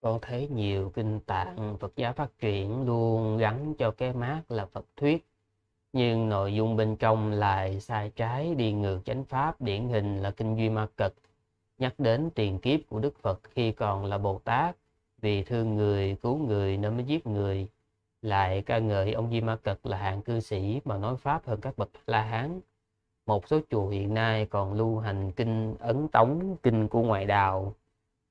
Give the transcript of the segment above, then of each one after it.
con thấy nhiều kinh tạng Phật giáo phát triển luôn gắn cho cái mát là Phật thuyết nhưng nội dung bên trong lại sai trái đi ngược chánh pháp điển hình là kinh duy ma cật nhắc đến tiền kiếp của Đức Phật khi còn là Bồ Tát vì thương người cứu người nên mới giết người lại ca ngợi ông Di Ma Cật là hạng cư sĩ mà nói pháp hơn các bậc La Hán một số chùa hiện nay còn lưu hành kinh ấn tống kinh của ngoại đạo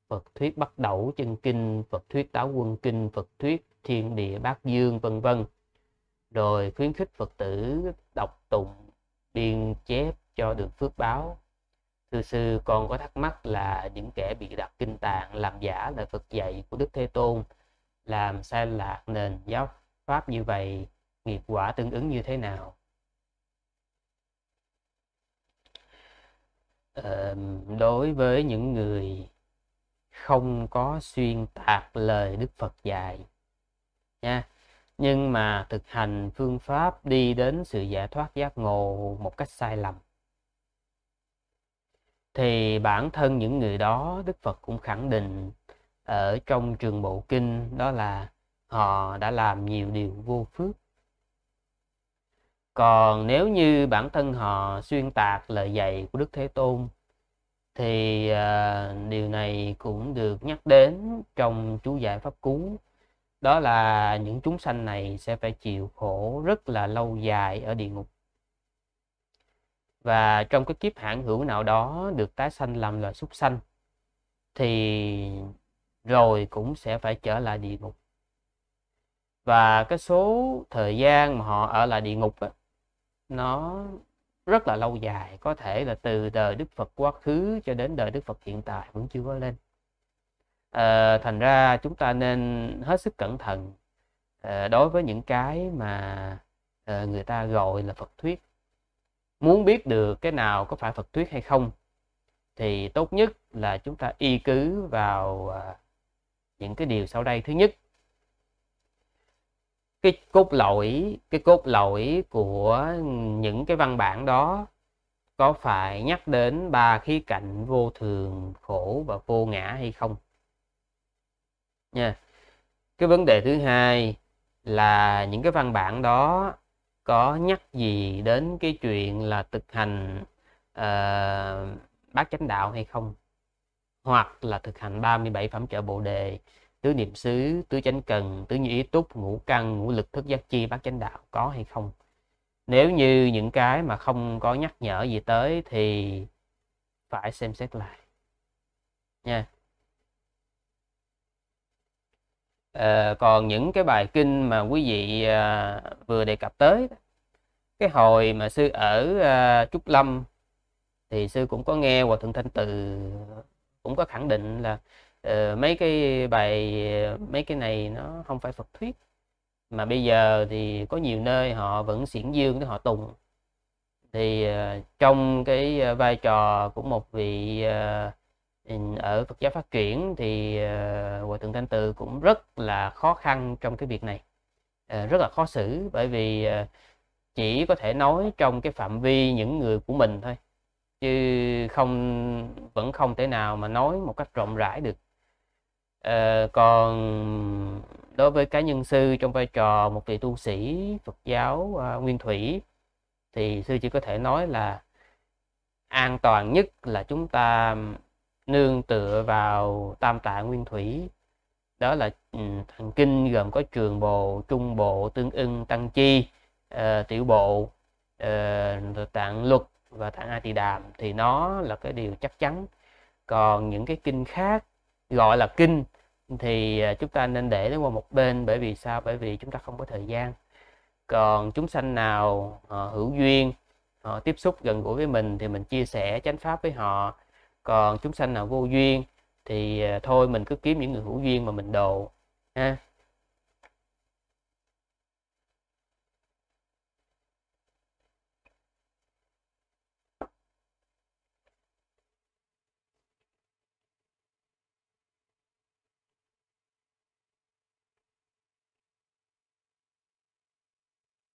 Phật thuyết bắt Đẩu chân kinh, Phật thuyết Táo quân kinh, Phật thuyết Thiên địa Bát Dương vân vân. Rồi khuyến khích Phật tử đọc tụng biên chép cho được phước báo. Thưa sư còn có thắc mắc là những kẻ bị đặt kinh tạng làm giả lời Phật dạy của Đức Thế Tôn làm sai lạc nền giáo pháp như vậy nghiệp quả tương ứng như thế nào? đối với những người không có xuyên tạc lời đức phật dạy nha nhưng mà thực hành phương pháp đi đến sự giải thoát giác ngộ một cách sai lầm thì bản thân những người đó đức phật cũng khẳng định ở trong trường bộ kinh đó là họ đã làm nhiều điều vô phước còn nếu như bản thân họ xuyên tạc lời dạy của đức thế tôn thì à, điều này cũng được nhắc đến trong chú giải pháp cú đó là những chúng sanh này sẽ phải chịu khổ rất là lâu dài ở địa ngục và trong cái kiếp hạn hữu nào đó được tái sanh làm loài súc sanh thì rồi cũng sẽ phải trở lại địa ngục và cái số thời gian mà họ ở lại địa ngục đó, nó rất là lâu dài có thể là từ đời đức phật quá khứ cho đến đời đức phật hiện tại vẫn chưa có lên à, thành ra chúng ta nên hết sức cẩn thận à, đối với những cái mà à, người ta gọi là phật thuyết muốn biết được cái nào có phải phật thuyết hay không thì tốt nhất là chúng ta y cứ vào à, những cái điều sau đây thứ nhất cái cốt lõi cái cốt lõi của những cái văn bản đó có phải nhắc đến ba khía cạnh vô thường khổ và vô ngã hay không nha cái vấn đề thứ hai là những cái văn bản đó có nhắc gì đến cái chuyện là thực hành uh, bát chánh đạo hay không hoặc là thực hành 37 phẩm trợ bồ đề tứ niệm xứ tứ chánh cần tứ như ý túc ngũ căn ngũ lực thức giác chi bát chánh đạo có hay không nếu như những cái mà không có nhắc nhở gì tới thì phải xem xét lại nha à, còn những cái bài kinh mà quý vị à, vừa đề cập tới cái hồi mà sư ở à, trúc lâm thì sư cũng có nghe hòa thượng thanh từ cũng có khẳng định là Ờ, mấy cái bài mấy cái này nó không phải Phật thuyết mà bây giờ thì có nhiều nơi họ vẫn xiển dương để họ tùng thì ờ, trong cái ờ, vai trò của một vị ở Phật giáo phát triển thì hòa thượng Thanh Từ cũng rất là khó khăn trong cái việc này rất là khó xử bởi vì chỉ có thể nói trong cái phạm vi những người của mình thôi chứ không vẫn không thể nào mà nói một cách rộng rãi được à, còn đối với cá nhân sư trong vai trò một vị tu sĩ Phật giáo à, nguyên thủy thì sư chỉ có thể nói là an toàn nhất là chúng ta nương tựa vào tam tạng nguyên thủy đó là ừ, thần kinh gồm có trường bộ trung bộ tương ưng tăng chi uh, tiểu bộ uh, tạng luật và tạng a tỳ đàm thì nó là cái điều chắc chắn còn những cái kinh khác gọi là kinh thì à, chúng ta nên để nó qua một bên bởi vì sao bởi vì chúng ta không có thời gian còn chúng sanh nào uh, hữu duyên uh, tiếp xúc gần gũi với mình thì mình chia sẻ chánh pháp với họ còn chúng sanh nào vô duyên thì uh, thôi mình cứ kiếm những người hữu duyên mà mình đồ ha